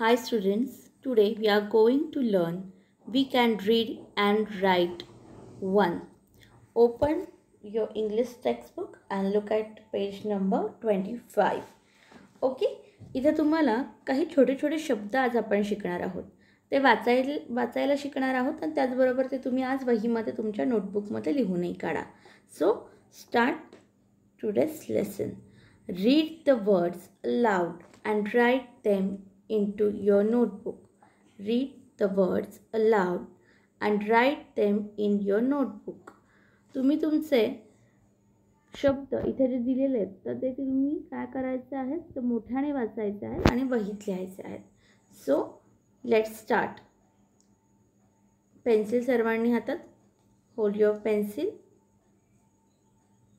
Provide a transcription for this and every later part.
Hi students, today we are going to learn we can read and write open Open your English textbook and look at page number 25. Okay इथे तुम्हाला काही छोटे छोटे शब्द आज आपण शिकणार आहोत ते वाचायला वाचायला शिकणार आहोत आणि त्याचबरोबर ते तुम्ही आज वहीमध्ये तुमच्या नोटबुकमध्ये लिहूनही काढा so start today's lesson read the words loud and write them into your notebook. Read the words aloud and write them in your notebook. तुम्ही तुमचे शब्द इथे जे दिलेले आहेत तर ते तुम्ही काय करायचे आहेत तर मोठ्याने वाचायचे आहेत आणि वहीत लिहायचे आहेत सो लेट स्टार्ट पेन्सिल सर्वांनी हातात hold your pencil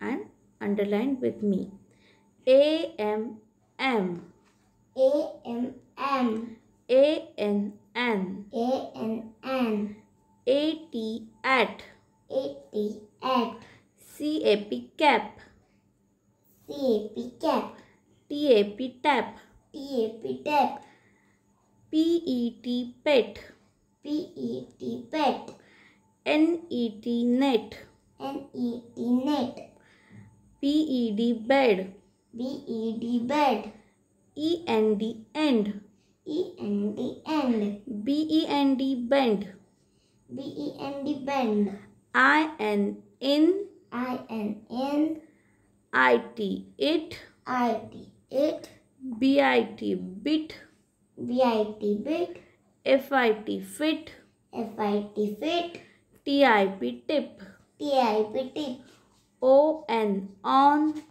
and underline with me A M M A M M A N N A N N A T at A T at C A P cap C A P cap T A P tap T A P tap P E T pet P E T pet N E T net N E T net B E D D bed E N D end. E N D end. B E N D bend. B E N D bend. I N in. I N in. I T it. I T it. B I T bit. B I T bit. F I T fit. F I T fit. T I P tip. T I P tip. O N on.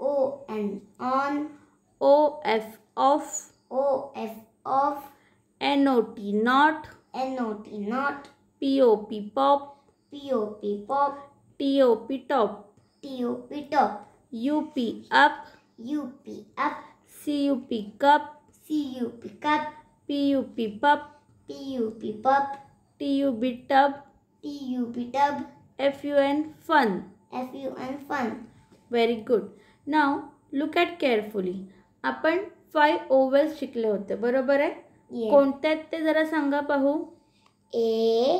O N on. O F of O F of N O T not N O T not P O P pop P O P pop T O P top T O P top U P up U P up C U P cup C U P cup P U P pup P U P pop T pop tub T U B tub F U N fun F U N fun very good now look at carefully आपण five vowels शिकले होते बरोबर आहे कोणत्यात ते जरा सांगा पाहू A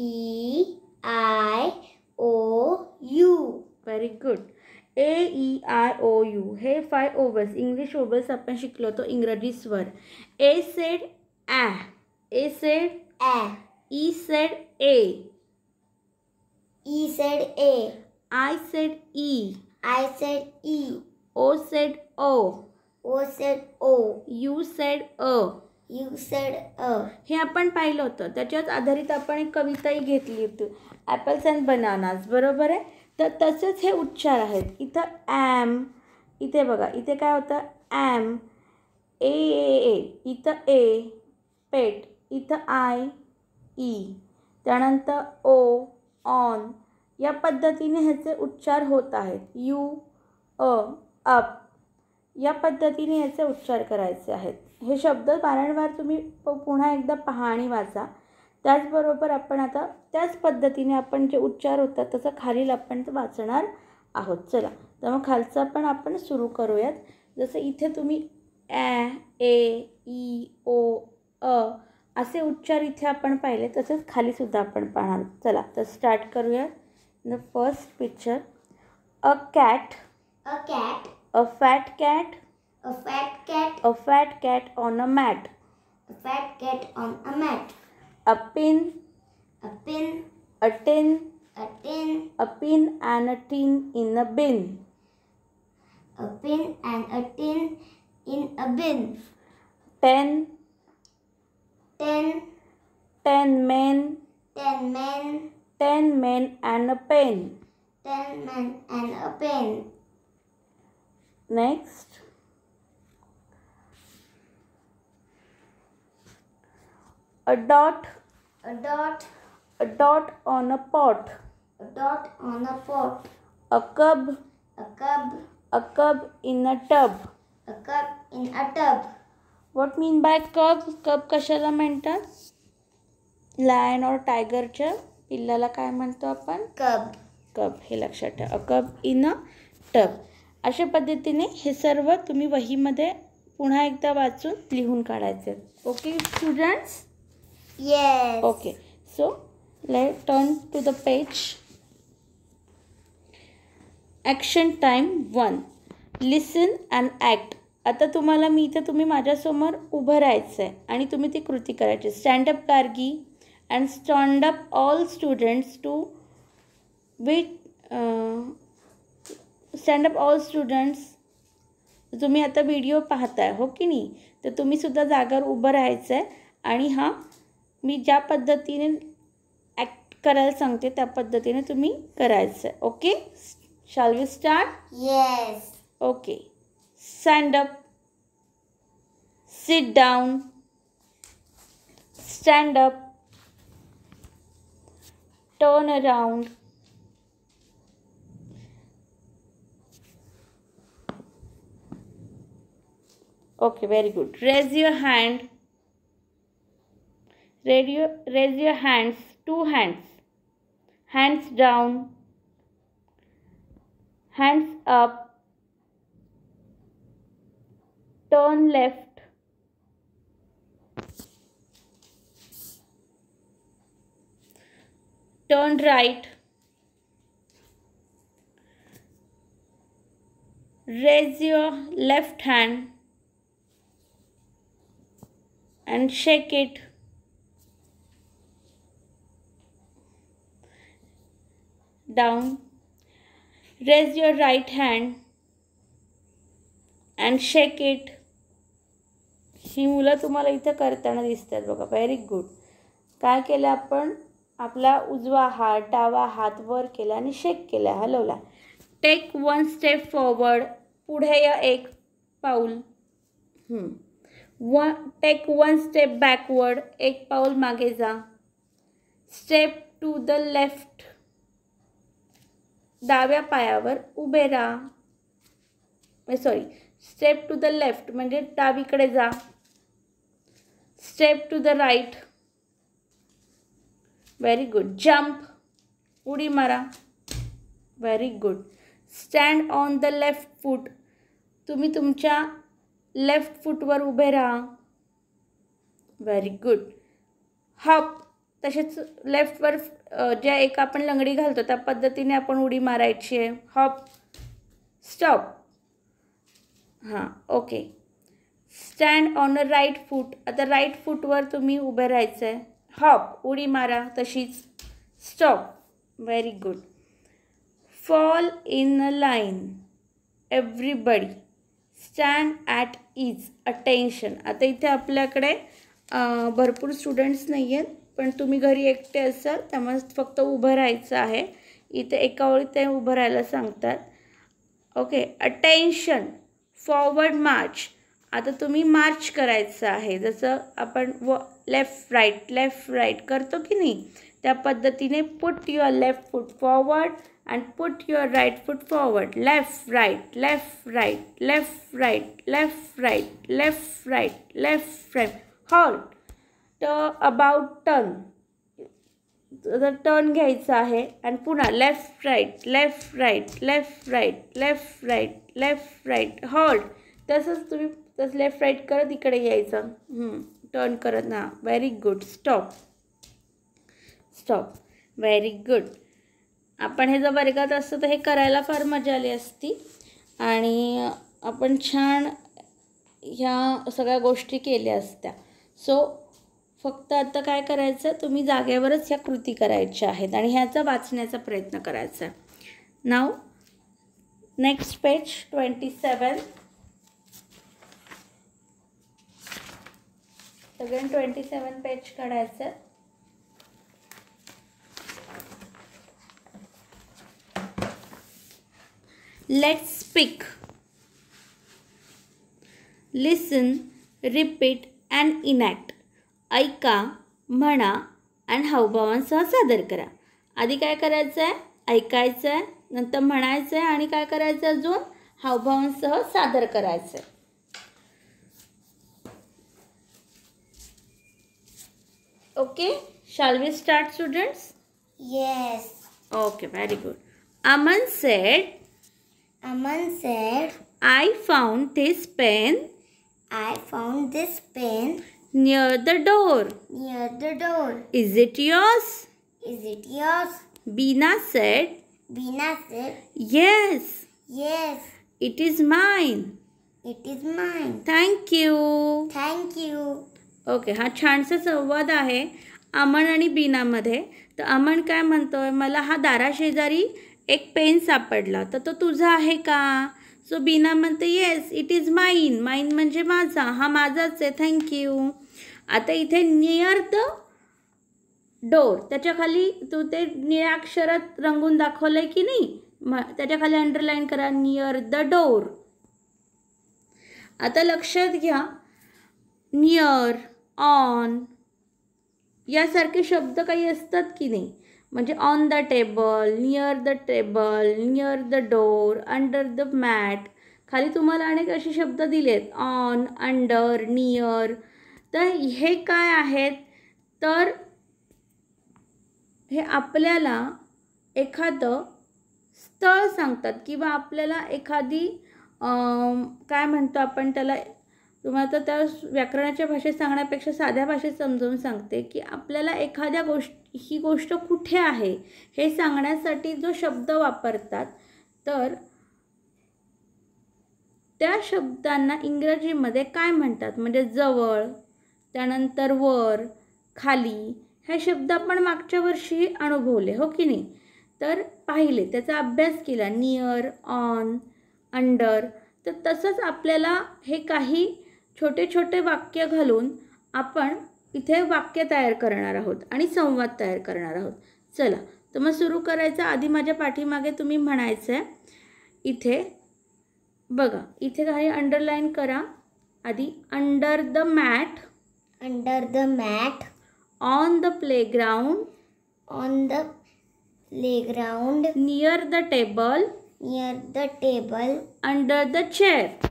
E I O U very good A E I O U हे फाय ओवर्स इंग्लिश ओवर्स आपण शिकलो होतो इंग्रजी स्वर A said a A said a E said e E said e I said i I said i O said o O said o U said u U said u हे आपण पाहिलं होतं त्याच्याच आधारित आपण एक कविताही घेतली होती ॲपल्स अँड बनानाज बरोबर आहे तर तसेच हे उच्चार आहेत इथं ॲम इथे बघा इथे काय होतं ॲम ए ए ए इथं ए पेट इथं आय ई e. त्यानंतर ओ ऑन या पद्धतीने ह्याचे उच्चार होत आहेत यू अ अप या पद्धतीने याचे उच्चार करायचे आहेत हे शब्द वारंवार तुम्ही प पुन्हा एकदा पहा आणि वाचा त्याचबरोबर आपण आता त्याच पद्धतीने आपण जे उच्चार होतात तसं खालील आपण वाचणार आहोत चला तर मग खालचा पण आपण सुरू करूयात जसं इथे तुम्ही ॲ ए ई ओ अ असे उच्चार इथे आपण पाहिले तसेच खालीसुद्धा आपण पाहणार चला तर स्टार्ट करूयात the first picture a cat a cat A fat cat. A fat cat. A fat cat on a mat. A fat cat on a mat. A pin. A pin. A tin. A tin. A pin and a tin in a bin. A pin and a tin in a bin. Ten. Ten. Ten men. Ten men. Ten men and a pen. Ten men and a pen. Next, a dot a dot a dot on a pot a dot on a pot a cub a cub a cub in a tub a cub in a tub what mean by cub cub कशाला म्हणतात lion और टायगरच्या पिल्लाला काय म्हणतो आपण कब Cub. हे लक्षात ठेवा अ कब इन अ अशा पद्धतीने हे सर्व तुम्ही वहीमध्ये पुन्हा एकदा वाचून लिहून काढायचे ओके स्टुडंट्स या okay so let turn to the page action time one listen and act आता तुम्हाला मी इथं तुम्ही माझ्यासमोर उभं राहायचं आहे आणि तुम्ही ती कृती करायची stand up Gargi and stand up all students too with stand up all students तुम्ही आता व्हिडिओ पाहताय हो की नाही तर तुम्हीसुद्धा जागेवर उभं राहायचं आहे आणि हां मी ज्या पद्धतीने ॲक्ट करायला सांगते त्या पद्धतीने तुम्ही करायचं आहे okay shall we start yes okay stand up sit down stand up turn around Okay, very good. Raise your hand. Radio, raise your hands. Two hands. Hands down. Hands up. Turn left. Turn right. Raise your left hand. and shake it. Down. Raise your right hand and shake it ही मुलं तुम्हाला इथं करताना दिसतात बघा very good काय केलं आपण आपला उजवा हात डावा हात वर केला आणि शेक केला हलवला टेक वन स्टेप फॉरवर्ड पुढे या एक पाऊल વો ટેક વન સ્ટેપ બેકવર્ડ એક पाऊल मागे जा સ્ટેપ ટુ ધ લેફ્ટ डाव्या पायावर उभे राहा sorry step to the left म्हणजे डावीकडे जा step to the right very good jump ઉડી મરા very good stand on the left foot તમે તમારા लेफ्ट फूटवर उभे राहा व्हेरी गुड हप तसेच लेफ्टवर ज्या एक आपण लंगडी घालतो त्या पद्धतीने आपण उडी मारायची आहे हॉप स्टॉप हां okay stand on a right foot आता राईट फूटवर तुम्ही उभे राहायचं आहे हॉप उडी मारा तशीच stop very good fall in a line everybody stand at ease attention आता इथे आपल्याकडे भरपूर स्टुडंट्स नाही आहेत पण तुम्ही घरी एकटे असाल त्यामुळे फक्त उभं राहायचं आहे इथे एका ओळीत ते उभं राहायला सांगतात ओके अटेन्शन फॉरवर्ड मार्च आता तुम्ही मार्च करायचं आहे जसं आपण व लेफ्ट राईट लेफ्ट राईट करतो की नाही त्या पद्धतीने put your left foot forward and put your right foot forward left right left right left right left right left right left right hold the about turn ghaycha turn घ्यायचा आहे left पुन्हा left right left right left right left right left right is to तुम्ही तसं left right करत इकडे यायचं turn करत हां very good stop stop very good आपण हे जर वर्गात असतं तर हे करायला फार मजा आली असती आणि आपण छान ह्या सगळ्या गोष्टी केल्या असत्या सो फक्त आता काय करायचं तुम्ही जागेवरच ह्या कृती करायच्या आहेत आणि ह्याचा वाचण्याचा प्रयत्न करायचा आहे नाव नेक्स्ट पेज ट्वेंटी सेवन सगळ्यां ट्वेंटी सेवन पेज काढायचं let speak listen repeat and enact ऐका म्हणा आणि हावभावांसह सादर करा आधी काय करायचं आहे ऐकायचं आहे नंतर म्हणायचं आहे आणि काय करायचं अजून हावभावांसह सादर करायचं आहे okay shall we start students yes okay very good Aman said Aman said, I found this pen I found this pen near the door. near the door. Is it yours? Is it yours? Bina said, Bina said, Yes, Yes, it is mine. it is mine. Thank you. Thank you. Okay हा छानसा संवाद आहे अमन आणि बीनामध्ये तर अमन काय म्हणतोय मला हा दाराशेजारी एक पेन सापडला तर तो तुझा आहे का सो बिना म्हणते येस इट इज माईन माईन म्हणजे माझा हा माझाच आहे थँक्यू आता इथे नियर द डोर त्याच्या खाली तू ते निळ्या रंगून दाखवलंय की नाही म त्याच्या खाली अंडरलाईन करा नियर द डोर आता लक्षात घ्या नियर ऑन यासारखे शब्द काही असतात की नाही म्हणजे on the table near the table near the door under the mat खाली तुम्हाला अनेक असे शब्द दिलेत ऑन अंडर नियर तर हे काय आहेत तर हे आपल्याला एखादं स्थळ सांगतात किंवा आपल्याला एखादी काय म्हणतो आपण त्याला तुम्हाला तर त्या व्याकरणाच्या भाषेत सांगण्यापेक्षा साध्या भाषेत समजवून सांगते की आपल्याला एखाद्या गोष्ट ही गोष्ट कुठे आहे हे सांगण्यासाठी जो शब्द वापरतात तर त्या शब्दांना इंग्रजीमध्ये काय म्हणतात म्हणजे जवळ त्यानंतर वर खाली हे शब्द आपण मागच्या वर्षी अनुभवले हो की नाही तर पाहिले त्याचा अभ्यास केला नियर ऑन अंडर तर तसंच आपल्याला हे काही छोटे छोटे वाक्य घालून आपण इथे वाक्य तयार करणार आहोत आणि संवाद तयार करणार आहोत चला तर मग सुरू करायचं आधी माझ्या पाठीमागे तुम्ही म्हणायचं आहे इथे बघा इथे काही अंडरलाईन करा आधी under the mat under the mat on the playground on the playground near the table near the table under the chair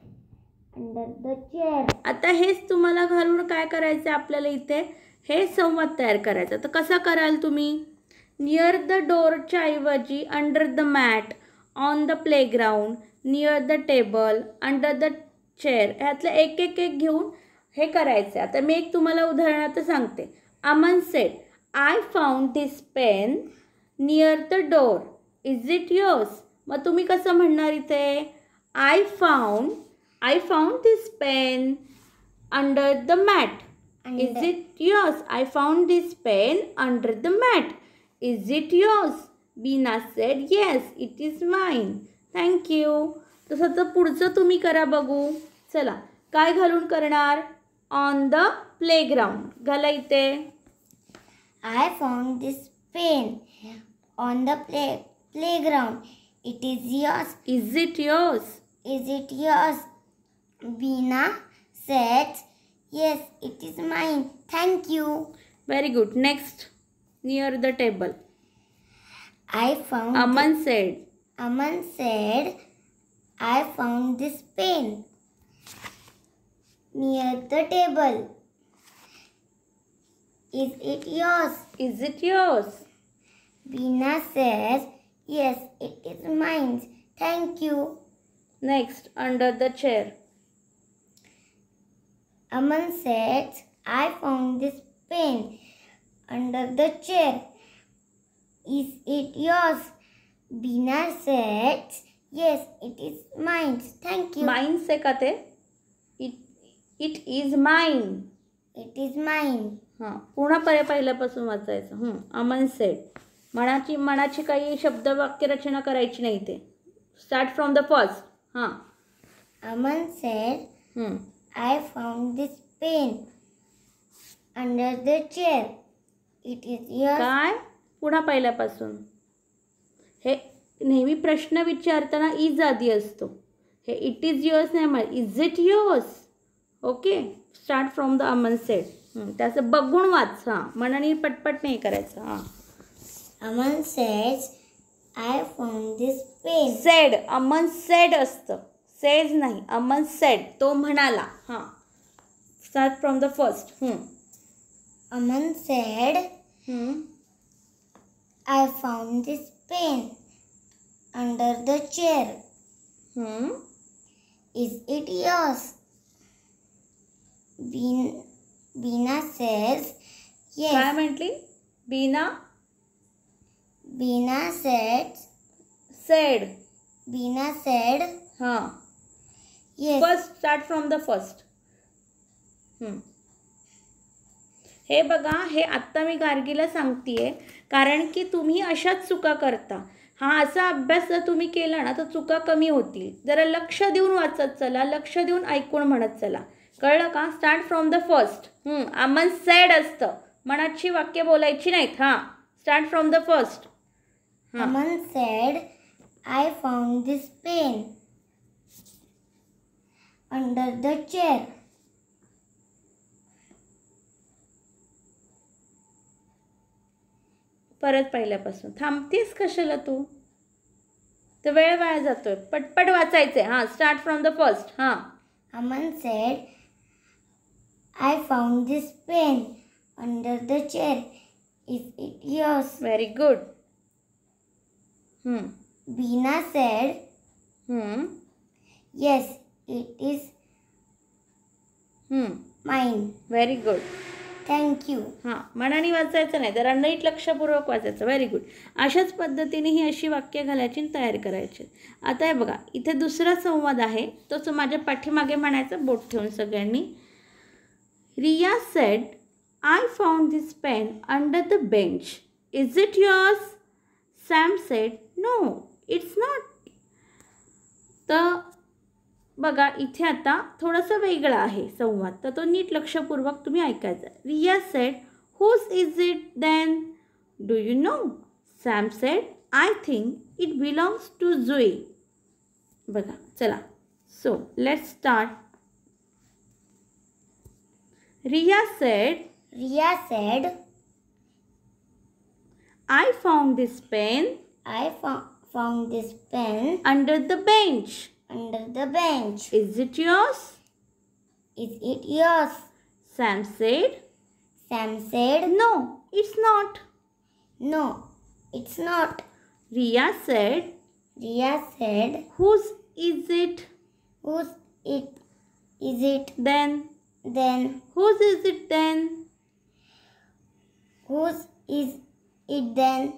under the chair आता हेच तुम्हाला घालून काय करायचं आपल्याला इथे हे संवाद तयार करायचा तर कसा कराल तुम्ही नियर द डोअरच्या ऐवजी under the mat on the playground near the table under the chair ह्यातलं एक एक एक घेऊन हे करायचं आहे आता मी एक तुम्हाला उदाहरणार्थ सांगते Aman said I found this pen near the door is it yours मग तुम्ही कसं म्हणणार इथे I found I found this pen under the mat. Under. Is it yours? I found this pen under the mat. Is it yours? said, yes, it is mine. Thank you. तसं तर पुढचं तुम्ही करा बघू चला काय घालून करणार ऑन द प्लेग्राऊंड घाला इथे I found this pen on the play playground it is yours is it yours is it yours Bina said, Yes, it is mine. Thank you. Very good. Next, near the table. I found. Aman said. Aman said, I found this pen near the table. Is it yours? Is it yours? Bina says, Yes, it is mine. Thank you. Next, under the chair. Aman said, I found this pen under the chair. Is it yours? Bina said, Yes, it is mine. Thank you. Mine se kate? it it is mine. It is mine हां पुन्हा Aman पहिल्यापासून वाचायचं Aman set मनाची मनाची काही शब्द वाक्य रचना करायची नाही ते स्टार्ट फ्रॉम द फर्स्ट हां Aman said I found this pen under the chair. It is yours. काय पुन्हा पहिल्यापासून हे नेहमी प्रश्न विचारताना इज आधी असतो हे इट इज युअर्स नाही म्हणत is it yours okay start from the Aman said त्याचं बघून वाच हां मनाने पटपट नाही करायचं हां Aman said I found this pen. Said Aman said असतं सेज नाही अमन सेड तो म्हणाला हां start from the first Aman said I found this pen under the chair is it yes बीन बीना सेज काय म्हटली Bina Bina said said Bina said हां Yes. First start from the first हे बघा हे आत्ता मी गार्गीला सांगतेय कारण की तुम्ही अशाच चुका करता हा असा अभ्यास जर तुम्ही केला ना तर चुका कमी होतील जरा लक्ष देऊन वाचत चला लक्ष देऊन ऐकून म्हणत चला कळलं का start from the first Aman said असतं मनाची वाक्य बोलायची नाहीत हा start from the first Aman said I found this pen under the chair. परत पहिल्यापासून थांबतेस कशाला तू तर वेळ वाया जातोय पटपट वाचायचंय हां स्टार्ट फ्रॉम द फर्स्ट हां Aman said I found this pen under the chair if it yes very good Bina said yes it is hmm, very very good thank you हां मनाने वाचायचं नाही तर नीट लक्षपूर्वक वाचायचं व्हेरी गुड अशाच पद्धतीने ही अशी वाक्य घालायची तयार करायची आता हे बघा इथे दुसरा संवाद आहे तो माझ्या पाठीमागे म्हणायचा बोट ठेवून सगळ्यांनी Riya said I found this pen under the bench is it yours Sam said no it's not बघा इथे आता थोडंसं वेगळं आहे संवाद तर तो नीट लक्षपूर्वक तुम्ही ऐकायचा Riya said whose is it then do you know Sam said I think it belongs to Jui बघा चला so let start Riya said Riya said I found this pen I found this pen under the bench under the bench. Is it yours? Is it yours? Sam said. Sam said, No, it's not. No, it's not. Ria said. Ria said, Whose is it? Whose it is it? Then. Then. Whose is it then? Whose is it then?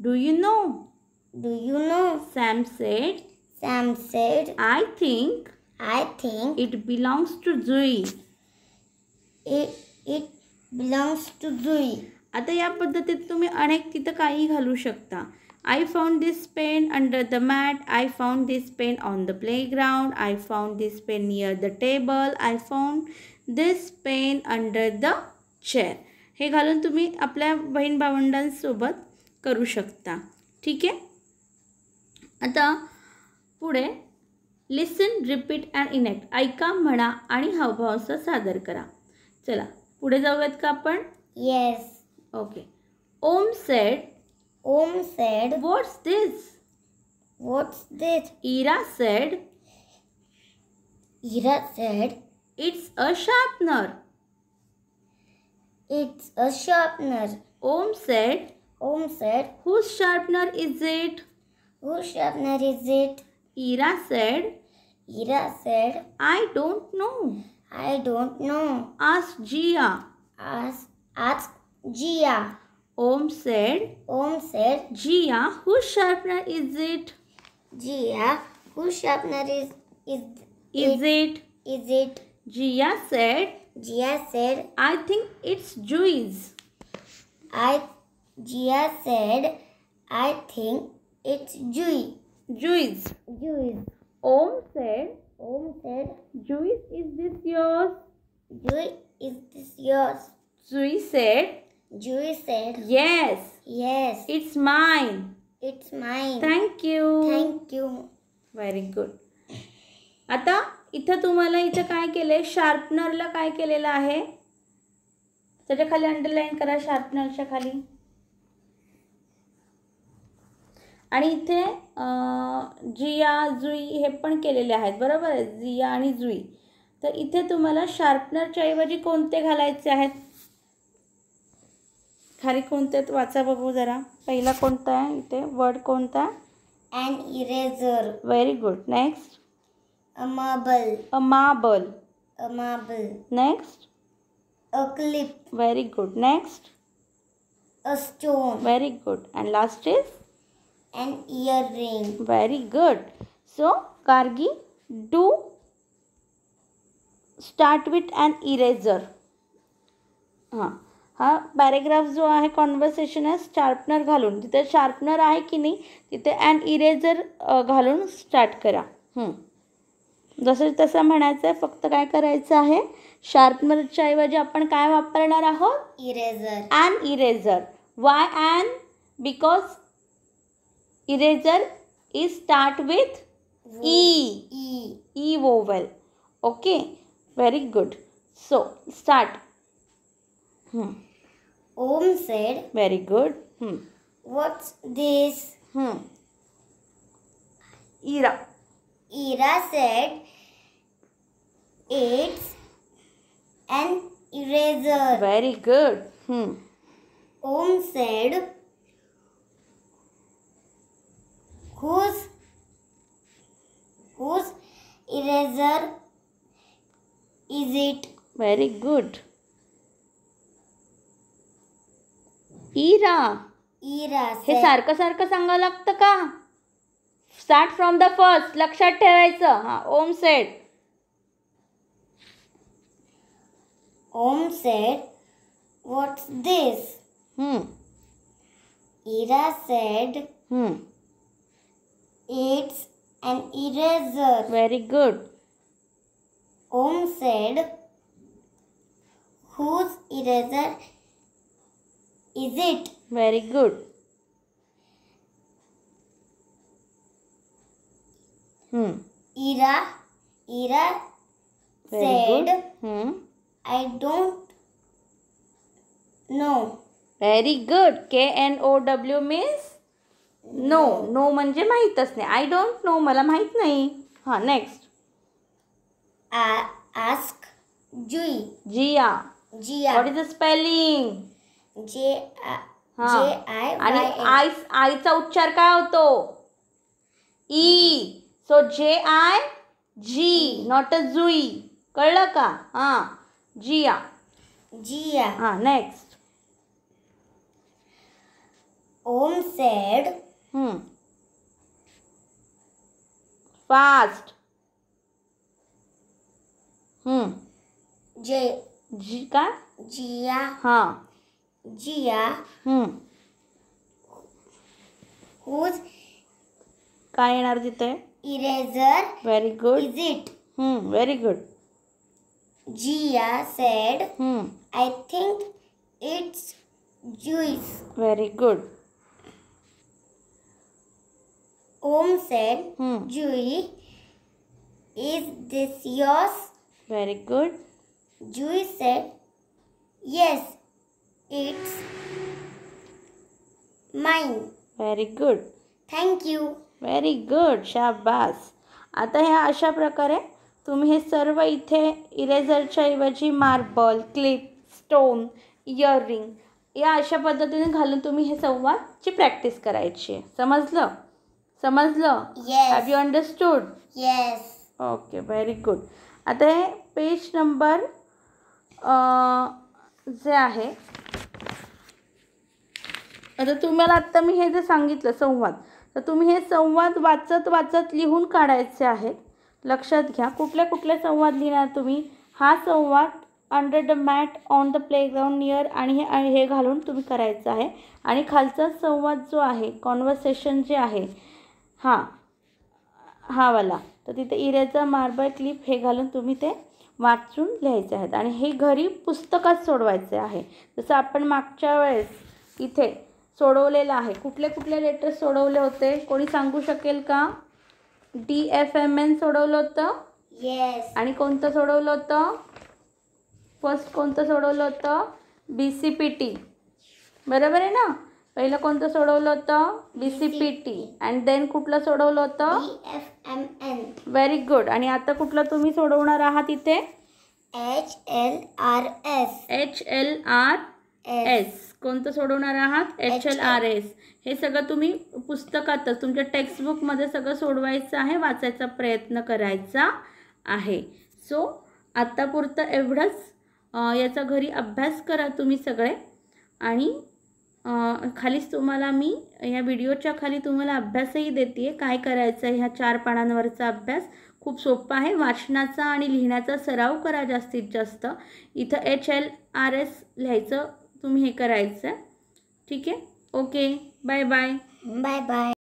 Do you know? Do you know? Sam said. Sam said, I think I think it belongs to Zui. it, it belongs to Zui. आता या पद्धतीत तुम्ही अनेक तिथं काही घालू शकता I found this pen under the mat I found this pen on the playground I found this pen near the table I found this pen under the chair हे घालून तुम्ही आपल्या बहीण भावंडांसोबत करू शकता ठीक आहे आता पुढे लिसन रिपीट अँड इनॅक्ट ऐका म्हणा आणि हावभाव सादर करा चला पुढे जाऊयात का आपण yes okay Om said Om said what's this what's this Ira said Ira said it's a sharpener it's a sharpener Om said Om said whose sharpener is it whose sharpener is it Ira said, Ira said, I don't know. I don't know. Ask Jia. Ask, ask Jia. Om said, Om said, Jia, whose sharpener is it? Jia, whose sharpener is, is, is it? Is it? Jia said, Jia said, I think it's Juice. I, Jia said, I think it's Juice. Juice. Juice. Om said. Om said. Juice, is this yours? Juice, is this yours? Juice said. Juice said. Yes. Yes. It's mine. It's mine. Thank you. Thank you. Very good आता इथं तुम्हाला इथं काय केलंय शार्पनरला काय केलेलं आहे त्याच्या खाली अंडरलाईन करा शार्पनरच्या खाली आणि इथे जिया जुई हे पण केलेले आहेत बरोबर आहे जिया आणि जुई तर इथे तुम्हाला शार्पनरच्या ऐवजी कोणते घालायचे आहेत खाली कोणते वाचा बघू जरा पहिला कोणता आहे इथे वर्ड कोणता and eraser very good next a marble a marble a marble next a clip very good next a stone very good and last is an earring. Very good. So, Kargi, do start with and eraser हां हा paragraph जो आहे conversation आहे sharpener घालून तिथे sharpener आहे की नाही तिथे अँड इरेझर घालून स्टार्ट करा जसं तसं म्हणायचं आहे फक्त काय करायचं आहे शार्पनरच्या ऐवजी आपण काय वापरणार आहोत इरेझर अँड इरेझर वाय अन because Eraser is start with E. E. E vowel. Okay. Very good. So, start. Hmm. Om said. Very good. Hmm. What's this? Hmm. Ira. Ira said, It's an eraser. Very good. Hmm. Om said, whose whose eraser is it Very good Ira Ira हे सारखं सारखं सांगावं लागतं का start from the first लक्षात ठेवायचं हा Om said Om said what's this Ira said It's an eraser. Very good. Om said, Whose eraser is it? Very good. Hmm. Ira, Ira Very said, Hmm. I don't know. Very good. K N O W means? No no म्हणजे माहीतच नाही I don't know मला माहीत नाही हां next ask Jui Jiya Jiya what is the spelling J I आणि I आयचा उच्चार काय होतो E so J I G not a Jui कळलं का हां जिया जिया हां नेक्स्ट ओम सेड फास्ट हम्म।, हम्म जे जी का जिया हाँ जिया हम्म हुज काय येणार तिथे eraser very good is it hmm very good Jiya said hmm I think it's juice very good ओम said, Hmm. Is is this yours? Good good. Julie yes Yes, it's mine. Good Thank you very good शाबास आता ह्या अशा प्रकारे तुम्ही हे सर्व इथे इरेझरच्या ऐवजी marble clip stone earring या अशा पद्धतीने घालून तुम्ही हे संवादची प्रॅक्टिस करायची आहे समजलं समजलं have you understood yes okay very good आता हे पेज नंबर जे आहे आता तुम्हाला आत्ता मी हे जे सांगितलं संवाद तर तुम्ही हे संवाद वाचत वाचत लिहून काढायचे आहेत लक्षात घ्या कुठल्या कुठल्या संवाद लिहिणार तुम्ही हा संवाद under the mat on the playground near आणि हे हे घालून तुम्ही करायचं आहे आणि खालचा संवाद जो आहे कॉन्व्हर्सेशन जे आहे हां हावाला तर तिथे इरेचा मार्बल क्लिप हे घालून तुम्ही ते वाचून लिहायचे आहेत आणि हे घरी पुस्तकात सोडवायचे आहे जसं आपण मागच्या वेळेस इथे सोडवलेलं आहे कुठले कुठले लेटर्स सोडवले होते कोणी सांगू शकेल का डी एफ एम एन सोडवलं होतं येस आणि कोणतं सोडवलं होतं फर्स्ट कोणतं सोडवलं होतं बी सी पी टी बरोबर आहे ना पहिलं कोणतं सोडवलं होतं B C P T and then कुठलं सोडवलं होतं F M N very good आणि आता कुठलं तुम्ही सोडवणार आहात इथे H L R S H L R S कोणतं सोडवणार आहात एच एल आर एस हे सगळं तुम्ही पुस्तकातच तुमच्या टेक्स्टबुकमध्ये सगळं सोडवायचं आहे वाचायचा प्रयत्न करायचा आहे सो आत्तापुरतं एवढंच याचा घरी अभ्यास करा तुम्ही सगळे आणि खालीच तुम्हाला मी या व्हिडिओच्या खाली तुम्हाला अभ्यासही देते आहे काय करायचं आहे ह्या चार पानांवरचा अभ्यास खूप सोपा आहे वाचनाचा आणि लिहिण्याचा सराव करा जास्तीत जास्त इथं एच एल आर एस लिहायचं तुम्ही हे करायचं ठीक आहे okay bye bye bye bye